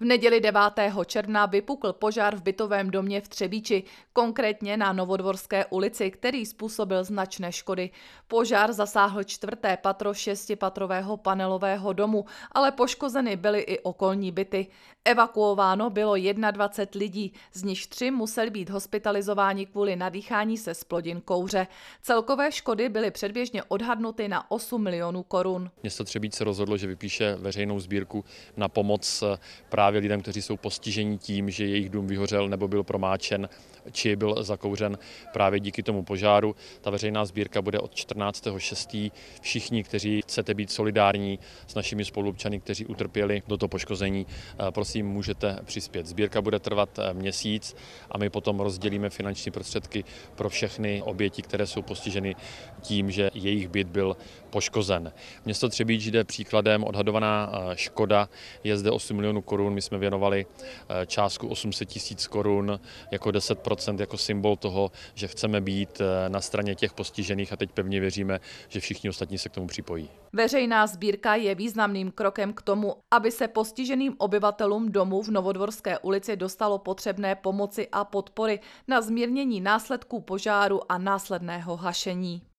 V neděli 9. června vypukl požár v bytovém domě v Třebíči, konkrétně na Novodvorské ulici, který způsobil značné škody. Požár zasáhl čtvrté patro šestipatrového panelového domu, ale poškozeny byly i okolní byty. Evakuováno bylo 21 lidí, z nich tři museli být hospitalizováni kvůli nadýchání se splodin kouře. Celkové škody byly předběžně odhadnuty na 8 milionů korun. Město Třebíč se rozhodlo, že vypíše veřejnou sbírku na pomoc eh, právě právě lidem, kteří jsou postiženi tím, že jejich dům vyhořel nebo byl promáčen či byl zakouřen právě díky tomu požáru. Ta veřejná sbírka bude od 14.6. Všichni, kteří chcete být solidární s našimi spolupčany, kteří utrpěli toto poškození, eh, prosím, můžete přispět. Sbírka bude trvat eh, měsíc a my potom rozdělíme finanční prostředky pro všechny oběti, které jsou postiženy tím, že jejich byt byl poškozen. Město Třebíč jde příkladem, odhadovaná eh, škoda je zde 8 milionů korun my jsme věnovali eh, částku 800 tisíc korun jako 10% jako symbol toho, že chceme být eh, na straně těch postižených a teď pevně věříme, že všichni ostatní se k tomu připojí. Veřejná sbírka je významným krokem k tomu, aby se postiženým obyvatelům domů v Novodvorské ulici dostalo potřebné pomoci a podpory na zmírnění následků požáru a následného hašení.